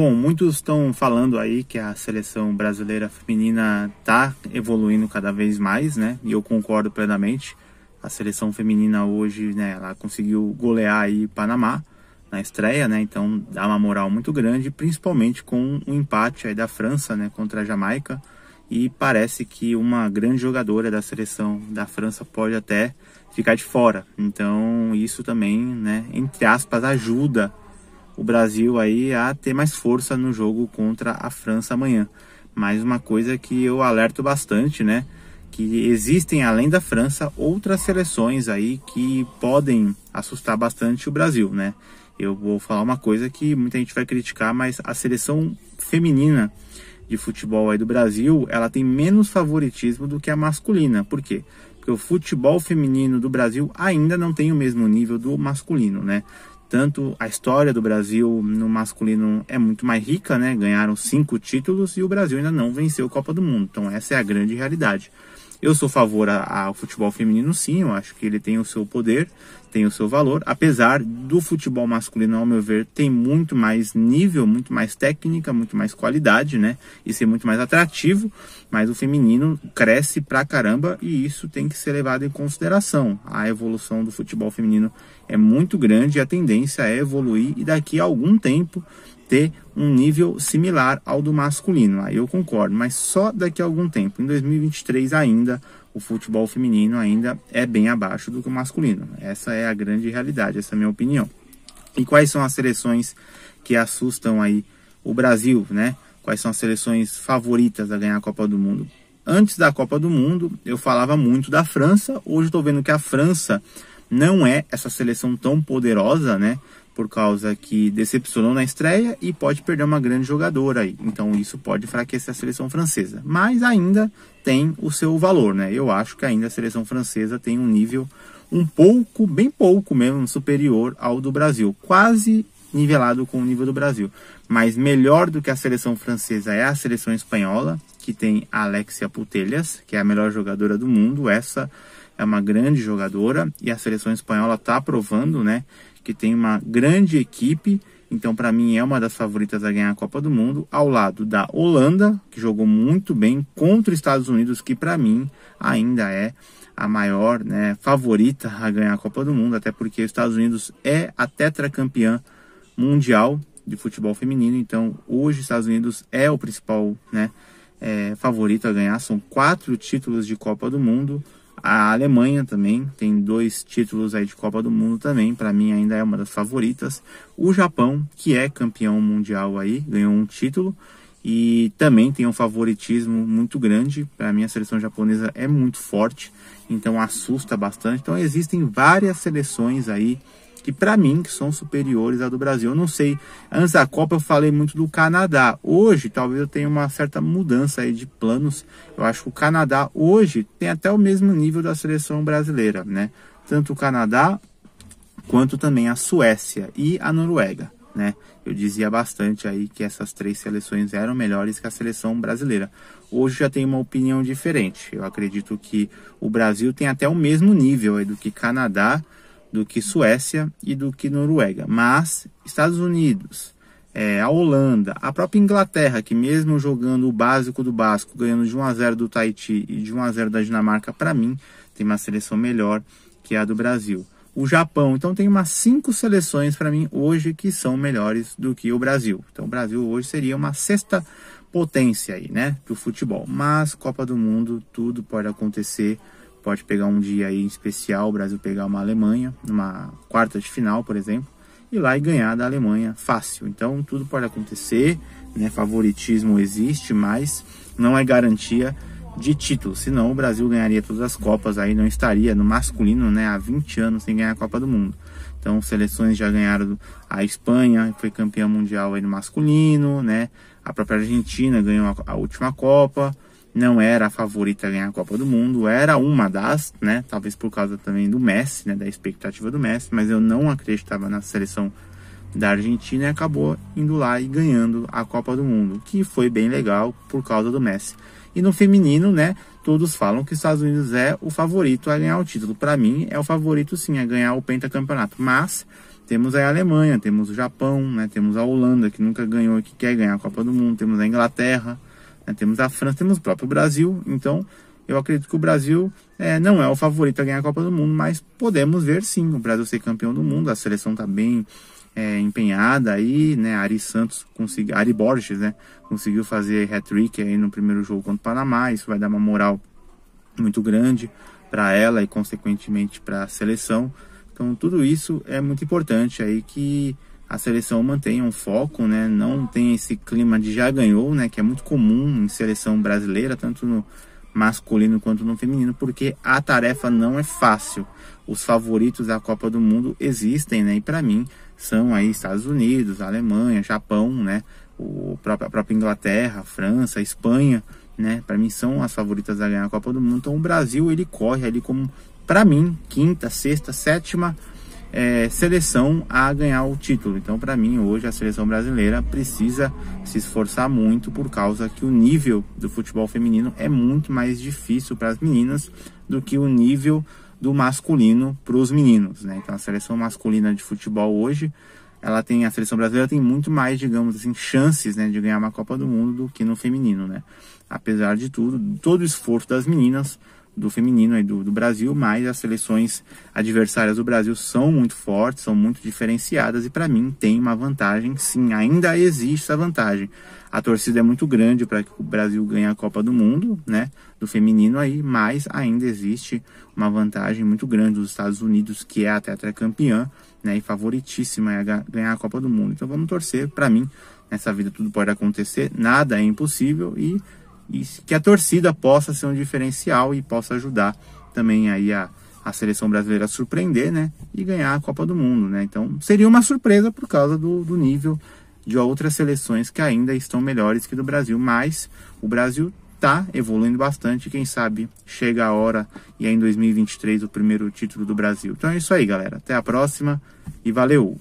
Bom, muitos estão falando aí que a seleção brasileira feminina está evoluindo cada vez mais, né? E eu concordo plenamente. A seleção feminina hoje, né, ela conseguiu golear aí Panamá na estreia, né? Então dá uma moral muito grande, principalmente com o um empate aí da França, né, contra a Jamaica. E parece que uma grande jogadora da seleção da França pode até ficar de fora. Então isso também, né, entre aspas, ajuda o Brasil aí a ter mais força no jogo contra a França amanhã. Mais uma coisa que eu alerto bastante, né? Que existem além da França outras seleções aí que podem assustar bastante o Brasil, né? Eu vou falar uma coisa que muita gente vai criticar, mas a seleção feminina de futebol aí do Brasil, ela tem menos favoritismo do que a masculina. Por quê? Porque o futebol feminino do Brasil ainda não tem o mesmo nível do masculino, né? Tanto a história do Brasil no masculino é muito mais rica, né? Ganharam cinco títulos e o Brasil ainda não venceu a Copa do Mundo. Então essa é a grande realidade. Eu sou a favor ao futebol feminino, sim. Eu acho que ele tem o seu poder, tem o seu valor, apesar do futebol masculino, ao meu ver, tem muito mais nível, muito mais técnica, muito mais qualidade, né? E ser muito mais atrativo, mas o feminino cresce pra caramba e isso tem que ser levado em consideração. A evolução do futebol feminino é muito grande e a tendência é evoluir e daqui a algum tempo ter um nível similar ao do masculino. Aí eu concordo, mas só daqui a algum tempo, em 2023 ainda, o futebol feminino ainda é bem abaixo do que o masculino. Essa é a grande realidade, essa é a minha opinião. E quais são as seleções que assustam aí o Brasil, né? Quais são as seleções favoritas a ganhar a Copa do Mundo? Antes da Copa do Mundo, eu falava muito da França. Hoje estou vendo que a França não é essa seleção tão poderosa, né? por causa que decepcionou na estreia e pode perder uma grande jogadora aí. Então isso pode enfraquecer a seleção francesa. Mas ainda tem o seu valor, né? Eu acho que ainda a seleção francesa tem um nível um pouco, bem pouco mesmo, superior ao do Brasil. Quase nivelado com o nível do Brasil. Mas melhor do que a seleção francesa é a seleção espanhola, que tem a Alexia Putelhas, que é a melhor jogadora do mundo. Essa é uma grande jogadora e a seleção espanhola está provando, né? que tem uma grande equipe, então para mim é uma das favoritas a ganhar a Copa do Mundo, ao lado da Holanda, que jogou muito bem contra os Estados Unidos, que para mim ainda é a maior né, favorita a ganhar a Copa do Mundo, até porque os Estados Unidos é a tetracampeã mundial de futebol feminino, então hoje os Estados Unidos é o principal né, é, favorito a ganhar, são quatro títulos de Copa do Mundo, a Alemanha também tem dois títulos aí de Copa do Mundo também, para mim ainda é uma das favoritas. O Japão, que é campeão mundial aí, ganhou um título e também tem um favoritismo muito grande. Para mim a seleção japonesa é muito forte, então assusta bastante. Então existem várias seleções aí que para mim que são superiores à do Brasil. Eu não sei, antes da Copa eu falei muito do Canadá. Hoje talvez eu tenha uma certa mudança aí de planos. Eu acho que o Canadá hoje tem até o mesmo nível da seleção brasileira, né? Tanto o Canadá quanto também a Suécia e a Noruega, né? Eu dizia bastante aí que essas três seleções eram melhores que a seleção brasileira. Hoje já tem uma opinião diferente. Eu acredito que o Brasil tem até o mesmo nível aí do que Canadá, do que Suécia e do que Noruega. Mas Estados Unidos, é, a Holanda, a própria Inglaterra, que mesmo jogando o básico do básico, ganhando de 1 a 0 do Tahiti e de 1 a 0 da Dinamarca, para mim tem uma seleção melhor que a do Brasil. O Japão, então tem umas cinco seleções para mim hoje que são melhores do que o Brasil. Então o Brasil hoje seria uma sexta potência aí, né, do futebol. Mas Copa do Mundo, tudo pode acontecer pode pegar um dia aí especial, o Brasil pegar uma Alemanha, numa quarta de final, por exemplo, e lá e ganhar da Alemanha fácil. Então tudo pode acontecer, né? Favoritismo existe, mas não é garantia de título. Senão o Brasil ganharia todas as Copas aí, não estaria no masculino, né? Há 20 anos sem ganhar a Copa do Mundo. Então seleções já ganharam a Espanha, foi campeã mundial aí no masculino, né? A própria Argentina ganhou a última Copa não era a favorita a ganhar a Copa do Mundo, era uma das, né? Talvez por causa também do Messi, né? Da expectativa do Messi, mas eu não acreditava na seleção da Argentina e acabou indo lá e ganhando a Copa do Mundo, que foi bem legal por causa do Messi. E no feminino, né? Todos falam que os Estados Unidos é o favorito a ganhar o título. Para mim, é o favorito sim a ganhar o pentacampeonato. Mas temos a Alemanha, temos o Japão, né? Temos a Holanda que nunca ganhou e que quer ganhar a Copa do Mundo, temos a Inglaterra, né? Temos a França, temos o próprio Brasil, então eu acredito que o Brasil é, não é o favorito a ganhar a Copa do Mundo, mas podemos ver sim o Brasil ser campeão do mundo, a seleção está bem é, empenhada aí, né? Ari Santos conseguiu, Ari Borges, né? Conseguiu fazer hat-trick aí no primeiro jogo contra o Panamá, isso vai dar uma moral muito grande para ela e consequentemente para a seleção. Então tudo isso é muito importante aí que a seleção mantenha um foco, né? Não tem esse clima de já ganhou, né? Que é muito comum em seleção brasileira, tanto no masculino quanto no feminino, porque a tarefa não é fácil. Os favoritos da Copa do Mundo existem, né? E para mim são aí Estados Unidos, Alemanha, Japão, né? O próprio, a própria Inglaterra, França, Espanha, né? Para mim são as favoritas a ganhar a Copa do Mundo. Então o Brasil ele corre ali como para mim quinta, sexta, sétima é, seleção a ganhar o título. Então, para mim, hoje a seleção brasileira precisa se esforçar muito por causa que o nível do futebol feminino é muito mais difícil para as meninas do que o nível do masculino para os meninos. Né? Então, a seleção masculina de futebol hoje, ela tem a seleção brasileira tem muito mais, digamos assim, chances né, de ganhar uma Copa do Mundo do que no feminino. Né? Apesar de tudo, todo o esforço das meninas do feminino aí do, do Brasil, mas as seleções adversárias do Brasil são muito fortes, são muito diferenciadas e para mim tem uma vantagem, sim, ainda existe essa vantagem. A torcida é muito grande para que o Brasil ganhe a Copa do Mundo, né, do feminino aí, mas ainda existe uma vantagem muito grande dos Estados Unidos, que é a tetracampeã, né, e favoritíssima a ganhar a Copa do Mundo. Então vamos torcer, para mim, nessa vida tudo pode acontecer, nada é impossível e e que a torcida possa ser um diferencial e possa ajudar também aí a, a seleção brasileira a surpreender, né? E ganhar a Copa do Mundo, né? Então seria uma surpresa por causa do, do nível de outras seleções que ainda estão melhores que do Brasil, mas o Brasil está evoluindo bastante, quem sabe chega a hora e é em 2023 o primeiro título do Brasil. Então é isso aí, galera. Até a próxima e valeu.